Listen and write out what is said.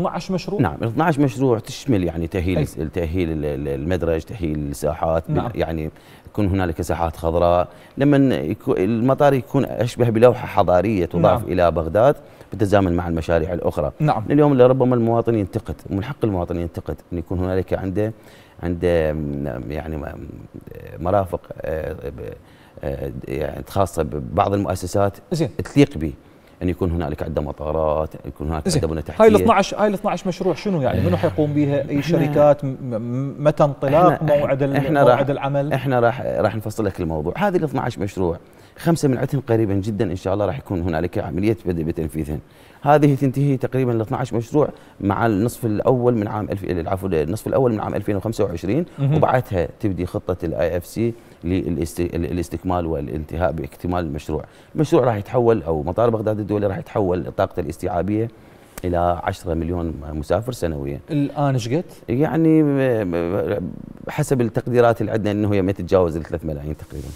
12 مشروع نعم 12 مشروع تشمل يعني تاهيل تاهيل المدرج تاهيل الساحات نعم. يعني يكون هنالك ساحات خضراء لما المطار يكون اشبه بلوحه حضاريه تضاف نعم. الى بغداد بالتزامن مع المشاريع الاخرى نعم. اليوم لربما المواطن ينتقد من حق المواطن ينتقد ان يكون هنالك عنده عنده يعني مرافق آه، آه، يعني خاصه ببعض المؤسسات زين. تليق به ان يكون هنالك عده مطارات يكون هناك عده بنى تحتيه هاي ال 12 هاي ال 12 مشروع شنو يعني منو حيقوم بها اي شركات متى انطلاق موعد احنا موعد العمل احنا راح راح نفصل لك الموضوع هذه ال 12 مشروع خمسه من عندهم قريبا جدا ان شاء الله راح يكون هنالك عمليه بدء بتنفيذهن هذه تنتهي تقريبا ال 12 مشروع مع النصف الاول من عام الف... عفوا النصف الاول من عام 2025 وبعدها تبدي خطه الاي اف سي للاستكمال والانتهاء باكتمال المشروع المشروع راح يتحول أو مطار بغداد الدولي راح يتحول طاقته الاستيعابية الى 10 مليون مسافر سنويا الان ايش قد يعني حسب التقديرات اللي عندنا انه هي ما تتجاوز ال 3 ملايين تقريبا